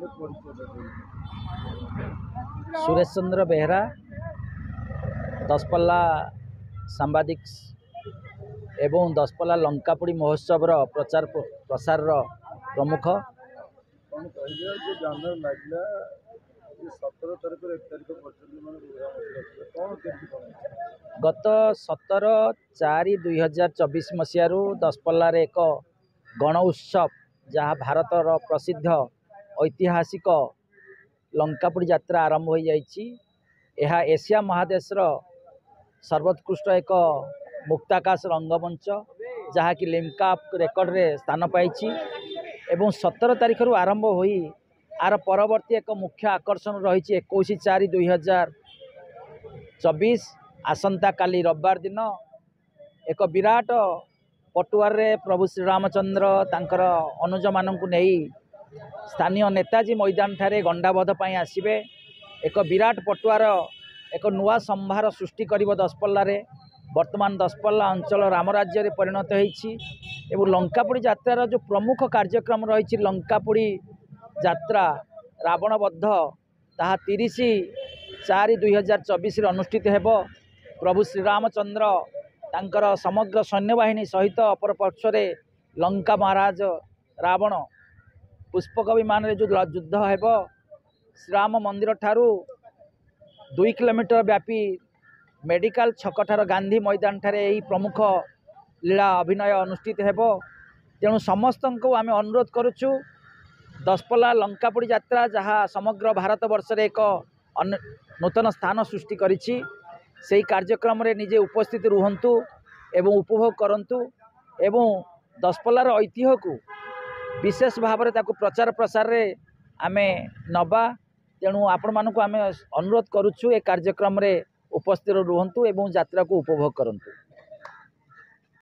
सुश चन्द्र बेहेरा दसपल्ला एवं दसपल्ला लापुडी महोत्सव र प्रचार प्रसार र प्रमुख गत सतर चार दुई हजार चबिस मसहार दसपल्ल एक गण उत्सव जहाँ भारत र प्रसिद्ध ଐତିହାସିକ ଲଙ୍କାପୁରୀ ଯାତ୍ରା ଆରମ୍ଭ ହୋଇଯାଇଛି ଏହା ଏସିଆ ମହାଦେଶର ସର୍ବୋତ୍କୃଷ୍ଟ ଏକ ମୁକ୍ତାକାଶ ରଙ୍ଗମଞ୍ଚ ଯାହାକି ଲିମ୍କା ରେକର୍ଡ଼ରେ ସ୍ଥାନ ପାଇଛି ଏବଂ ସତର ତାରିଖରୁ ଆରମ୍ଭ ହୋଇ ଆର ପରବର୍ତ୍ତୀ ଏକ ମୁଖ୍ୟ ଆକର୍ଷଣ ରହିଛି ଏକୋଇଶ ଚାରି ଦୁଇହଜାର ଚବିଶ ଆସନ୍ତାକାଲି ରବିବାର ଦିନ ଏକ ବିରାଟ ପଟୁଆରରେ ପ୍ରଭୁ ଶ୍ରୀରାମଚନ୍ଦ୍ର ତାଙ୍କର ଅନୁଜମାନଙ୍କୁ ନେଇ ସ୍ଥାନୀୟ ନେତାଜୀ ମଇଦାନଠାରେ ଗଣ୍ଡାବଧ ପାଇଁ ଆସିବେ ଏକ ବିରାଟ ପଟୁଆର ଏକ ନୂଆ ସମ୍ଭାର ସୃଷ୍ଟି କରିବ ଦଶପଲ୍ଲାରେ ବର୍ତ୍ତମାନ ଦଶପଲ୍ଲା ଅଞ୍ଚଳ ରାଜ୍ୟରେ ପରିଣତ ହୋଇଛି ଏବଂ ଲଙ୍କାପୋଡ଼ି ଯାତ୍ରାର ଯେଉଁ ପ୍ରମୁଖ କାର୍ଯ୍ୟକ୍ରମ ରହିଛି ଲଙ୍କାପୋଡ଼ି ଯାତ୍ରା ରାବଣବଦ୍ଧ ତାହା ତିରିଶ ଚାରି ଦୁଇହଜାର ଚବିଶରେ ଅନୁଷ୍ଠିତ ହେବ ପ୍ରଭୁ ଶ୍ରୀରାମଚନ୍ଦ୍ର ତାଙ୍କର ସମଗ୍ର ସୈନ୍ୟବାହିନୀ ସହିତ ଅପରପକ୍ଷରେ ଲଙ୍କା ମହାରାଜ ରାବଣ ପୁଷ୍ପକ ବିମାନରେ ଯେଉଁ ଯୁଦ୍ଧ ହେବ ଶ୍ରୀରାମ ମନ୍ଦିର ଠାରୁ ଦୁଇ କିଲୋମିଟର ବ୍ୟାପି ମେଡ଼ିକାଲ ଛକଠାର ଗାନ୍ଧୀ ମଇଦାନ ଠାରେ ଏହି ପ୍ରମୁଖ ଲୀଳା ଅଭିନୟ ଅନୁଷ୍ଠିତ ହେବ ତେଣୁ ସମସ୍ତଙ୍କୁ ଆମେ ଅନୁରୋଧ କରୁଛୁ ଦଶପଲା ଲଙ୍କାପୁଡ଼ି ଯାତ୍ରା ଯାହା ସମଗ୍ର ଭାରତ ବର୍ଷରେ ଏକ ନୂତନ ସ୍ଥାନ ସୃଷ୍ଟି କରିଛି ସେହି କାର୍ଯ୍ୟକ୍ରମରେ ନିଜେ ଉପସ୍ଥିତ ରୁହନ୍ତୁ ଏବଂ ଉପଭୋଗ କରନ୍ତୁ ଏବଂ ଦଶପଲ୍ଲାର ଐତିହ୍ୟକୁ ବିଶେଷ ଭାବରେ ତାକୁ ପ୍ରଚାର ପ୍ରସାରରେ ଆମେ ନେବା ତେଣୁ ଆପଣମାନଙ୍କୁ ଆମେ ଅନୁରୋଧ କରୁଛୁ ଏ କାର୍ଯ୍ୟକ୍ରମରେ ଉପସ୍ଥିତ ରୁହନ୍ତୁ ଏବଂ ଯାତ୍ରାକୁ ଉପଭୋଗ କରନ୍ତୁ